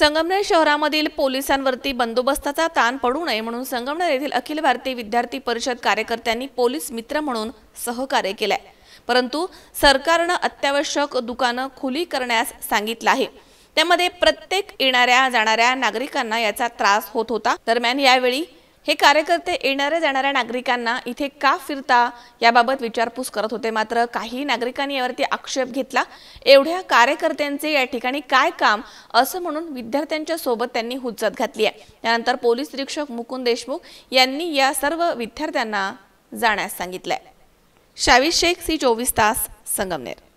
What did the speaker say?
संगमनेर शहरामधील पोलिसांवरती बंदोबस्ताचा ताण पडू नये म्हणून संगमनेर येथील अखिल भारतीय विद्यार्थी परिषद कार्यकर्त्यांनी पोलीस मित्र म्हणून सहकार्य केले परंतु सरकारनं अत्यावश्यक दुकानं खुली करण्यास सांगितलं आहे त्यामध्ये प्रत्येक येणाऱ्या जाणाऱ्या नागरिकांना याचा त्रास होत होता दरम्यान यावेळी हे कार्यकर्ते येणाऱ्या जाणाऱ्या नागरिकांना इथे का फिरता याबाबत विचारपूस करत होते मात्र काही नागरिकांनी यावरती आक्षेप घेतला एवढ्या कार्यकर्त्यांचे या ठिकाणी काय काम असं म्हणून विद्यार्थ्यांच्या सोबत त्यांनी हुज्जत घातली आहे त्यानंतर पोलीस निरीक्षक मुकुंद देशमुख यांनी या सर्व विद्यार्थ्यांना जाण्यास सांगितलंय शावी शेख सी चोवीस तास संगमनेर